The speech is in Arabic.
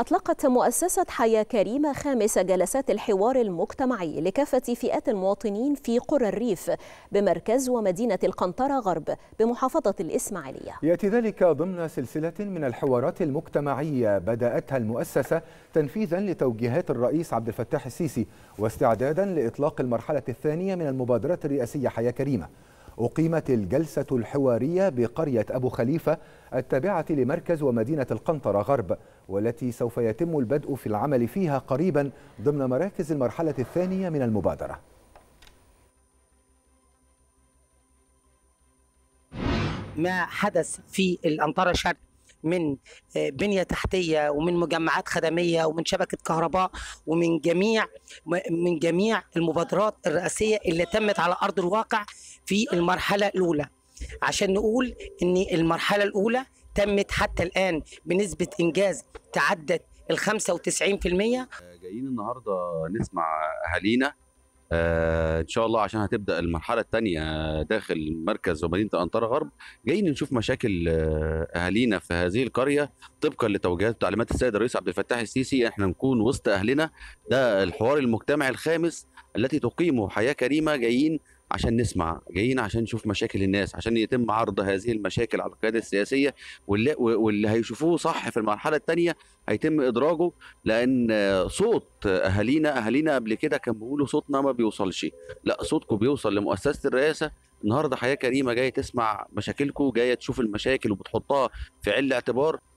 أطلقت مؤسسة حياة كريمة خامس جلسات الحوار المجتمعي لكافة فئات المواطنين في قرى الريف بمركز ومدينة القنطرة غرب بمحافظة الإسماعيلية يأتي ذلك ضمن سلسلة من الحوارات المجتمعية بدأتها المؤسسة تنفيذا لتوجيهات الرئيس عبد الفتاح السيسي واستعدادا لإطلاق المرحلة الثانية من المبادرة الرئاسية حياة كريمة أقيمت الجلسة الحوارية بقرية أبو خليفة التابعة لمركز ومدينة القنطرة غرب والتي سوف يتم البدء في العمل فيها قريبا ضمن مراكز المرحلة الثانية من المبادرة ما حدث في الأنطرة الشرق من آه، بنية تحتية ومن مجمعات خدمية ومن شبكة كهرباء ومن جميع من جميع المبادرات الرئاسية اللي تمت على أرض الواقع في المرحله الاولى عشان نقول ان المرحله الاولى تمت حتى الان بنسبه انجاز تعدت ال 95% جايين النهارده نسمع اهالينا آه ان شاء الله عشان هتبدا المرحله الثانيه داخل مركز ومدينه انطره غرب جايين نشوف مشاكل آه، اهالينا في هذه القريه طبقا لتوجيهات وتعليمات السيد الرئيس عبد الفتاح السيسي احنا نكون وسط اهلنا ده الحوار المجتمعي الخامس التي تقيمه حياه كريمه جايين عشان نسمع جايين عشان نشوف مشاكل الناس عشان يتم عرض هذه المشاكل على القيادة السياسية واللي, واللي هيشوفوه صح في المرحلة الثانية هيتم إدراجه لأن صوت أهالينا أهالينا قبل كده كان بيقولوا صوتنا ما بيوصلش لا صوتكم بيوصل لمؤسسة الرئاسة النهارده حياه كريمه جايه تسمع مشاكلكم جايه تشوف المشاكل وبتحطها في عل اعتبار